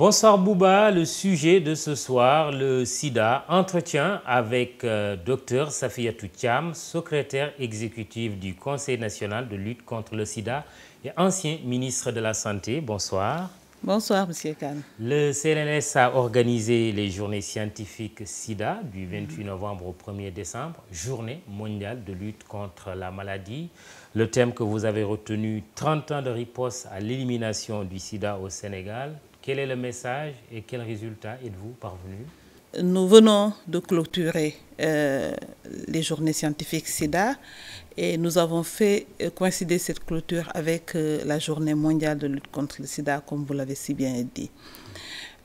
Bonsoir Bouba, le sujet de ce soir, le sida, entretien avec euh, Dr Safia Toutiam, secrétaire exécutive du Conseil national de lutte contre le sida et ancien ministre de la Santé. Bonsoir. Bonsoir, Monsieur Khan. Le CNNS a organisé les journées scientifiques SIDA du 28 novembre au 1er décembre, journée mondiale de lutte contre la maladie. Le thème que vous avez retenu, 30 ans de riposte à l'élimination du sida au Sénégal, quel est le message et quel résultat êtes-vous parvenu Nous venons de clôturer euh, les journées scientifiques SIDA et nous avons fait euh, coïncider cette clôture avec euh, la journée mondiale de lutte contre le sida, comme vous l'avez si bien dit.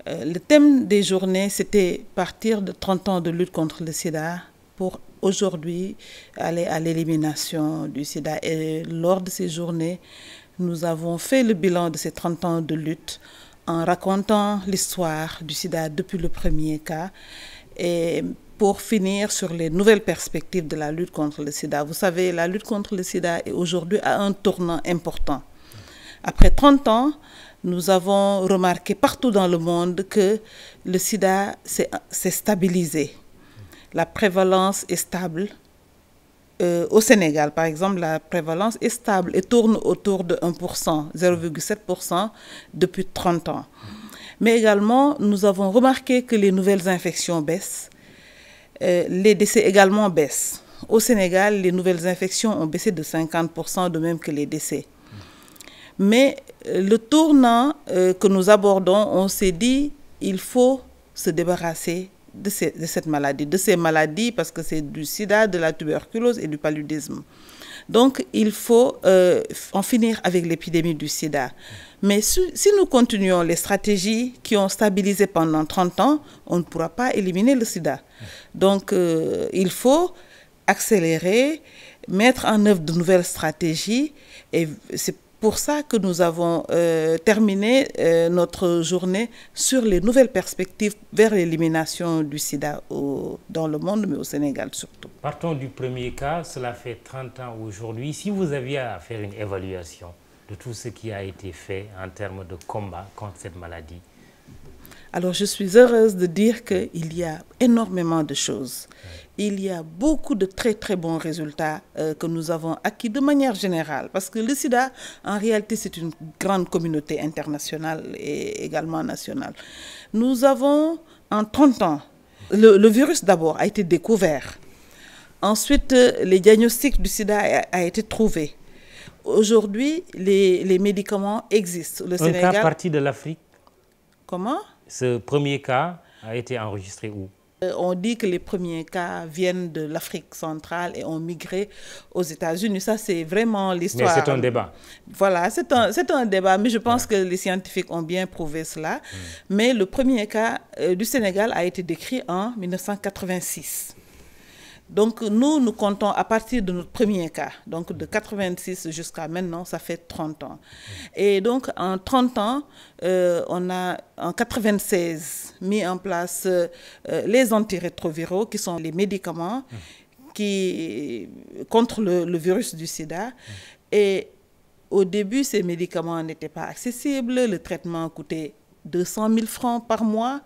le thème des journées, c'était partir de 30 ans de lutte contre le sida pour aujourd'hui aller à l'élimination du sida. Et lors de ces journées, nous avons fait le bilan de ces 30 ans de lutte en racontant l'histoire du sida depuis le premier cas et pour finir sur les nouvelles perspectives de la lutte contre le sida. Vous savez, la lutte contre le sida est aujourd'hui à un tournant important. Après 30 ans, nous avons remarqué partout dans le monde que le sida s'est stabilisé. La prévalence est stable, euh, au Sénégal, par exemple, la prévalence est stable et tourne autour de 1%, 0,7% depuis 30 ans. Mais également, nous avons remarqué que les nouvelles infections baissent, euh, les décès également baissent. Au Sénégal, les nouvelles infections ont baissé de 50%, de même que les décès. Mais euh, le tournant que nous abordons, on s'est dit, il faut se débarrasser de, cette maladie, de ces maladies, parce que c'est du sida, de la tuberculose et du paludisme. Donc, il faut euh, en finir avec l'épidémie du sida. Mais si, nous continuons les stratégies qui ont stabilisé pendant 30 ans, on ne pourra pas éliminer le sida. Donc, euh, il faut accélérer, mettre en œuvre de nouvelles stratégies. Et c'est pour ça que nous avons euh, terminé euh, notre journée sur les nouvelles perspectives vers l'élimination du sida dans le monde, mais au Sénégal surtout. Partons du premier cas, cela fait 30 ans aujourd'hui. Si vous aviez à faire une évaluation de tout ce qui a été fait en termes de combat contre cette maladie, alors je suis heureuse de dire qu'il y a énormément de choses. Il y a beaucoup de très très bons résultats euh, que nous avons acquis de manière générale. Parce que le sida, en réalité, c'est une grande communauté internationale et également nationale. Nous avons, en 30 ans, le, virus d'abord a été découvert. Ensuite, euh, les diagnostics du sida a, été trouvé. Aujourd'hui, les, médicaments existent. Le Un Sénégal, de l'Afrique. Comment ce premier cas a été enregistré où euh, on dit que les premiers cas viennent de l'Afrique centrale et ont migré aux États-Unis. Ça, c'est vraiment l'histoire. Mais c'est un débat. Voilà, c'est un, débat, mais je pense que les scientifiques ont bien prouvé cela. Mm. Mais le premier cas euh, du Sénégal a été décrit en 1986. Donc nous, nous comptons à partir de notre premier cas, donc de 86 jusqu'à maintenant, ça fait 30 ans. Et donc en 30 ans, euh, on a en 96 mis en place euh, les antirétroviraux, qui sont les médicaments qui, contre le, virus du sida. Et au début, ces médicaments n'étaient pas accessibles, le traitement coûtait 200 000 francs par mois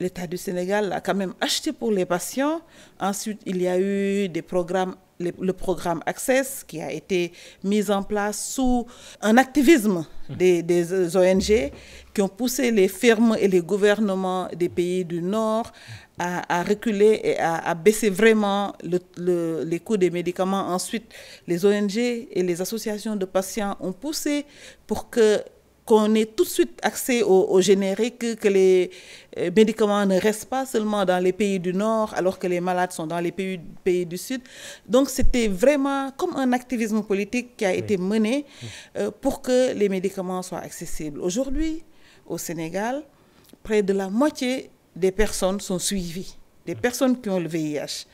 l'État du Sénégal a quand même acheté pour les patients. Ensuite, il y a eu le, programme Access qui a été mis en place sous un activisme des, ONG qui ont poussé les firmes et les gouvernements des pays du Nord à, reculer et à, baisser vraiment les coûts des médicaments. Ensuite, les ONG et les associations de patients ont poussé pour que qu'on ait tout de suite accès aux au génériques, que les euh, médicaments ne restent pas seulement dans les pays du Nord, alors que les malades sont dans les pays, du Sud. Donc c'était vraiment comme un activisme politique qui a été mené euh, pour que les médicaments soient accessibles. Aujourd'hui, au Sénégal, près de la moitié des personnes sont suivies, des personnes qui ont le VIH,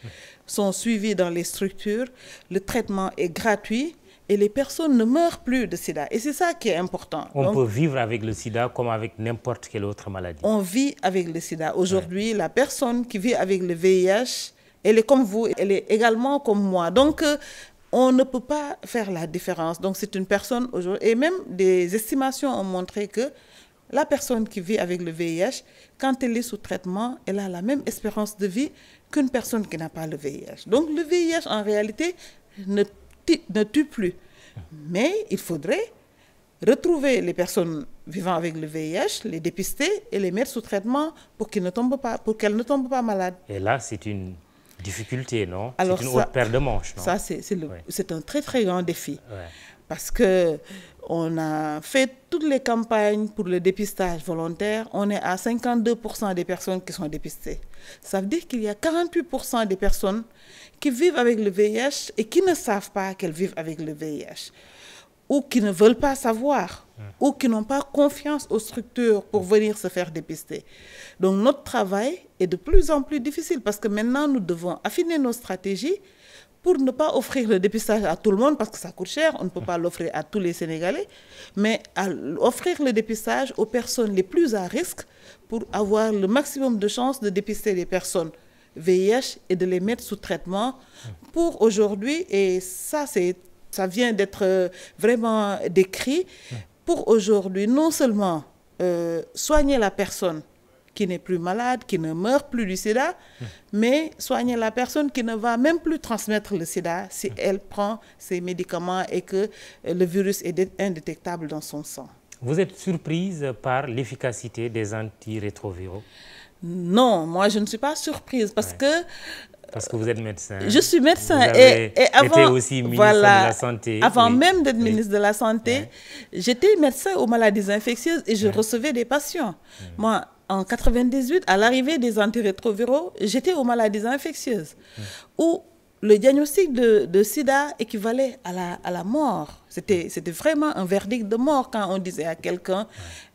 sont suivies dans les structures. Le traitement est gratuit et les personnes ne meurent plus de sida. Et c'est ça qui est important. On peut vivre avec le sida comme avec n'importe quelle autre maladie. On vit avec le sida. Aujourd'hui, la personne qui vit avec le VIH, elle est comme vous, elle est également comme moi. Donc, euh, on ne peut pas faire la différence. Donc, c'est une personne aujourd'hui. Et même des estimations ont montré que la personne qui vit avec le VIH, quand elle est sous traitement, elle a la même espérance de vie qu'une personne qui n'a pas le VIH. Donc, le VIH, en réalité, ne ne tue plus. Mais il faudrait retrouver les personnes vivant avec le VIH, les dépister et les mettre sous traitement pour qu'elles ne tombent pas, pour qu'elles ne tombent pas malades. Et là, c'est une difficulté, non C'est une autre paire de manches, Ça, c'est un très, très grand défi parce que on a fait toutes les campagnes pour le dépistage volontaire. On est à 52% des personnes qui sont dépistées. Ça veut dire qu'il y a 48% des personnes qui vivent avec le VIH et qui ne savent pas qu'elles vivent avec le VIH ou qui ne veulent pas savoir, mmh. ou qui n'ont pas confiance aux structures pour mmh. venir se faire dépister. Donc notre travail est de plus en plus difficile parce que maintenant nous devons affiner nos stratégies, pour ne pas offrir le dépistage à tout le monde, parce que ça coûte cher, on ne peut pas l'offrir à tous les Sénégalais, mais offrir le dépistage aux personnes les plus à risque pour avoir le maximum de chances de dépister les personnes VIH et de les mettre sous traitement pour aujourd'hui, et ça, ça vient d'être euh, vraiment décrit, pour aujourd'hui, non seulement euh, soigner la personne qui n'est plus malade, qui ne meurt plus du sida, mais soigner la personne qui ne va même plus transmettre le sida si elle prend ses médicaments et que euh, le virus est indétectable dans son sang. Vous êtes surprise par l'efficacité des antirétroviraux Non, moi je ne suis pas surprise parce que parce que vous êtes médecin. Euh, je suis médecin et, avant, aussi ministre voilà, de la Santé. Avant même d'être ministre de la Santé, j'étais médecin aux maladies infectieuses et je recevais des patients. Moi, en 98, à l'arrivée des antirétroviraux, j'étais aux maladies infectieuses, le diagnostic de, sida équivalait à la, à la mort. C'était vraiment un verdict de mort quand on disait à quelqu'un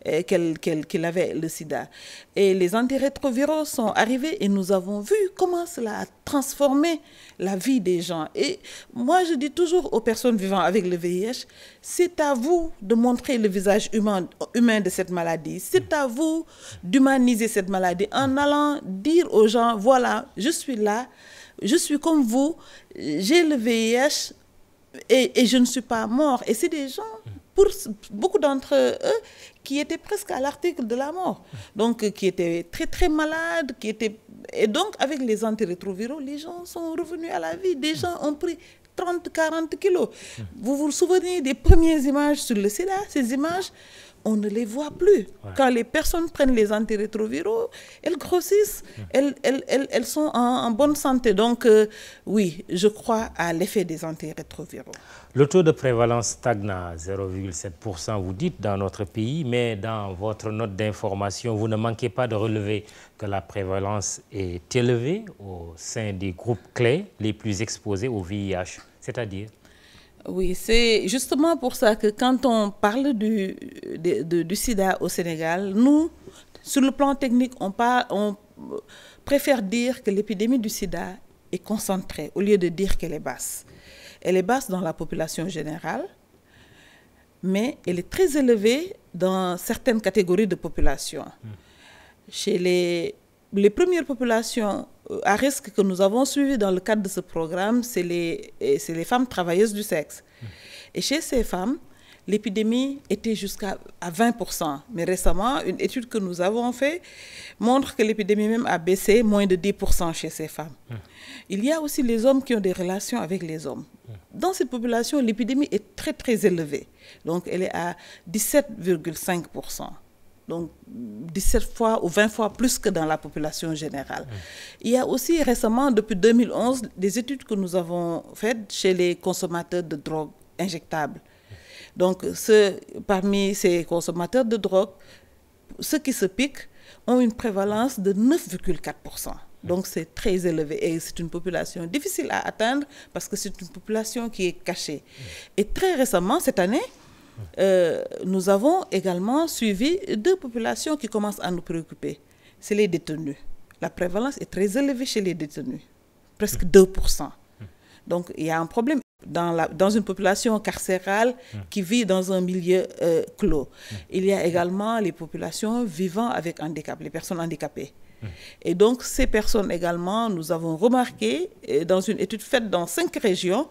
euh, qu'il avait le sida. Et les antirétroviraux sont arrivés et nous avons vu comment cela a transformé la vie des gens. Et moi, je dis toujours aux personnes vivant avec le VIH, c'est à vous de montrer le visage humain, humain de cette maladie. C'est à vous d'humaniser cette maladie en allant dire aux gens, voilà, je suis là je suis comme vous, j'ai le VIH et, je ne suis pas mort. Et c'est des gens, pour beaucoup d'entre eux, qui étaient presque à l'article de la mort. Donc, euh, qui étaient très, très malades, qui étaient... Et donc, avec les antirétroviraux, les gens sont revenus à la vie. Des gens ont pris 30, 40 kilos. Vous vous souvenez des premières images sur le sida, ces images on ne les voit plus. Quand les personnes prennent les antirétroviraux, elles grossissent, elles, sont en, bonne santé. Donc euh, oui, je crois à l'effet des antirétroviraux. Le taux de prévalence stagne à 0,7%, vous dites, dans notre pays, mais dans votre note d'information, vous ne manquez pas de relever que la prévalence est élevée au sein des groupes clés les plus exposés au VIH, c'est-à-dire oui, c'est justement pour ça que quand on parle du, du sida au Sénégal, nous, sur le plan technique, on, on préfère dire que l'épidémie du sida est concentrée au lieu de dire qu'elle est basse. Elle est basse dans la population générale, mais elle est très élevée dans certaines catégories de population. Mmh. Chez les, les premières populations euh, à risque que nous avons suivi dans le cadre de ce programme, c'est les, euh, les femmes travailleuses du sexe. Et chez ces femmes, l'épidémie était jusqu'à à 20%. Mais récemment, une étude que nous avons faite montre que l'épidémie même a baissé moins de 10% chez ces femmes. Il y a aussi les hommes qui ont des relations avec les hommes. Dans cette population, l'épidémie est très très élevée. Donc elle est à 17,5% donc 17 fois ou 20 fois plus que dans la population générale. Mmh. Il y a aussi récemment, depuis 2011, des études que nous avons faites chez les consommateurs de drogue injectables. Mmh. Donc, ce, parmi ces consommateurs de drogue, ceux qui se piquent ont une prévalence de 9,4%. Mmh. Donc c'est très élevé et c'est une population difficile à atteindre parce que c'est une population qui est cachée. Et très récemment, cette année, euh, nous avons également suivi deux populations qui commencent à nous préoccuper. C'est les détenus. La prévalence est très élevée chez les détenus, presque 2%. Donc il y a un problème dans, la, dans une population carcérale qui vit dans un milieu euh, clos. Il y a également les populations vivant avec handicap, les personnes handicapées. Et donc ces personnes également, nous avons remarqué euh, dans une étude faite dans cinq régions,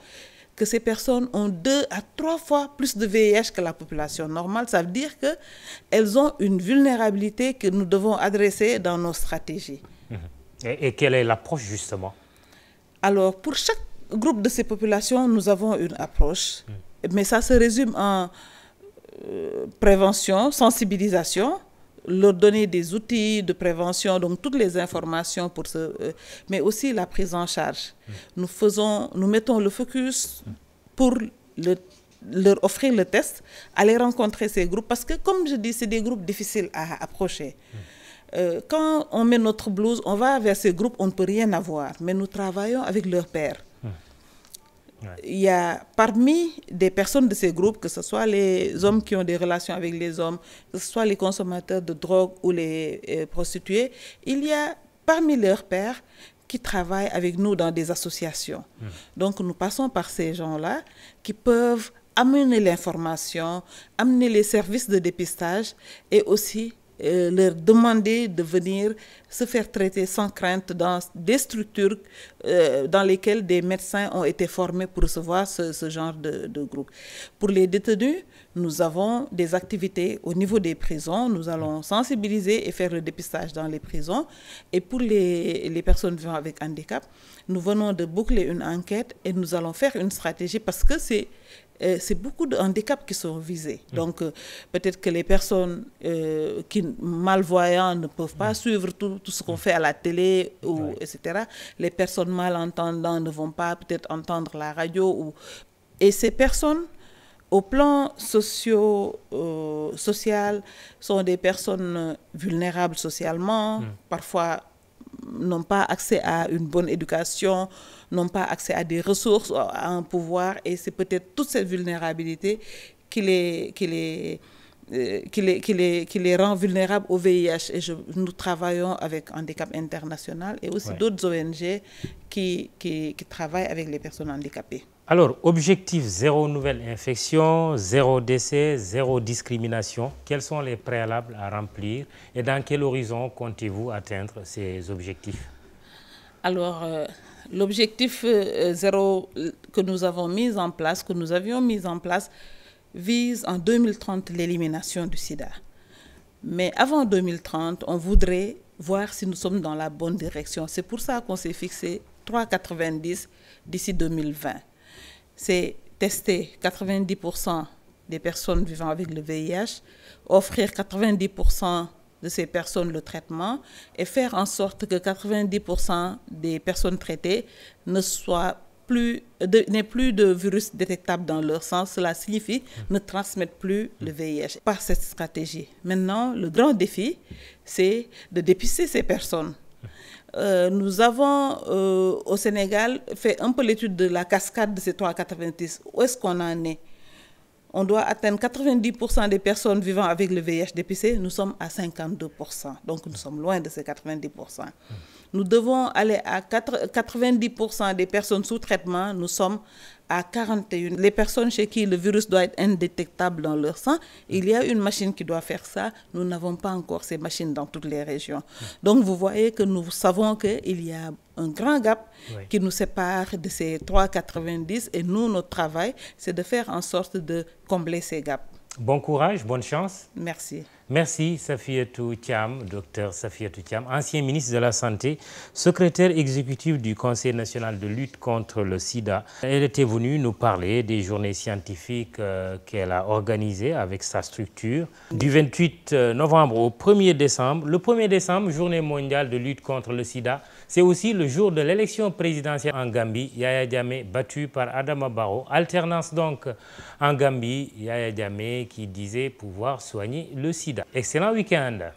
que ces personnes ont deux à trois fois plus de VIH que la population normale. Ça veut dire qu'elles ont une vulnérabilité que nous devons adresser dans nos stratégies. Mmh. Et, quelle est l'approche justement Alors, pour chaque groupe de ces populations, nous avons une approche, mmh. mais ça se résume en euh, prévention, sensibilisation, leur donner des outils de prévention, donc toutes les informations pour ce, euh, mais aussi la prise en charge. Nous faisons, nous mettons le focus pour leur offrir le test, aller rencontrer ces groupes, parce que comme je dis, c'est des groupes difficiles à approcher. Euh, quand on met notre blouse, on va vers ces groupes, on ne peut rien avoir, mais nous travaillons avec leurs pères il y a parmi des personnes de ces groupes, que ce soit les hommes qui ont des relations avec les hommes, que ce soit les consommateurs de drogue ou les euh, prostituées, il y a parmi leurs pères qui travaillent avec nous dans des associations. Hmm. Donc nous passons par ces gens-là qui peuvent amener l'information, amener les services de dépistage et aussi leur demander de venir se faire traiter sans crainte dans des structures euh, dans lesquelles des médecins ont été formés pour recevoir ce, genre de, groupe. Pour les détenus, nous avons des activités au niveau des prisons. Nous allons sensibiliser et faire le dépistage dans les prisons. Et pour les, les personnes vivant avec handicap, nous venons de boucler une enquête et nous allons faire une stratégie parce que c'est c'est beaucoup de handicaps qui sont visés. Mm. Donc, euh, peut-être que les personnes euh, qui malvoyantes ne peuvent pas mm. suivre tout, tout ce qu'on fait à la télé, ou, etc. Les personnes malentendantes ne vont pas peut-être entendre la radio. Ou... Et ces personnes, au plan socio, euh, social, sont des personnes vulnérables socialement, mm. parfois n'ont pas accès à une bonne éducation, n'ont pas accès à des ressources, à un pouvoir. Et c'est peut-être toute cette vulnérabilité qui les, euh, rend vulnérables au VIH. Et nous travaillons avec Handicap International et aussi d'autres ONG qui, qui travaillent avec les personnes handicapées. Alors, objectif zéro nouvelle infection, zéro décès, zéro discrimination. Quels sont les préalables à remplir et dans quel horizon comptez-vous atteindre ces objectifs Alors, euh, l'objectif euh, zéro euh, que nous avons mis en place, que nous avions mis en place, vise en 2030 l'élimination du sida. Mais avant 2030, on voudrait voir si nous sommes dans la bonne direction. C'est pour ça qu'on s'est fixé 3,90 d'ici 2020 c'est tester 90% des personnes vivant avec le VIH, offrir 90% de ces personnes le traitement et faire en sorte que 90% des personnes traitées ne soient plus, n'aient plus de virus détectable dans leur sang. Cela signifie ne transmettre plus le VIH par cette stratégie. Maintenant, le grand défi, c'est de dépister ces personnes euh, nous avons euh, au Sénégal fait un peu l'étude de la cascade de ces 390. Où est-ce qu'on en est On doit atteindre 90% des personnes vivant avec le VIH Nous sommes à 52%. Donc nous sommes loin de ces 90%. Nous devons aller à 90% des personnes sous traitement, nous sommes à 41. Les personnes chez qui le virus doit être indétectable dans leur sang, il y a une machine qui doit faire ça. Nous n'avons pas encore ces machines dans toutes les régions. Donc vous voyez que nous savons qu'il y a un grand gap qui nous sépare de ces 3,90 et nous, notre travail, c'est de faire en sorte de combler ces gaps. Bon courage, bonne chance. Merci. Merci Safiatou Thiam, docteur Safiatou Thiam, ancien ministre de la Santé, secrétaire exécutive du Conseil national de lutte contre le sida. Elle était venue nous parler des journées scientifiques euh, qu'elle a organisées avec sa structure. Du 28 euh, novembre au 1er décembre, le 1er décembre, journée mondiale de lutte contre le sida, c'est aussi le jour de l'élection présidentielle en Gambie, Yaya Diame battu par Adama Barrow. Alternance donc en Gambie, Yaya Diame qui disait pouvoir soigner le sida. Excellent week-end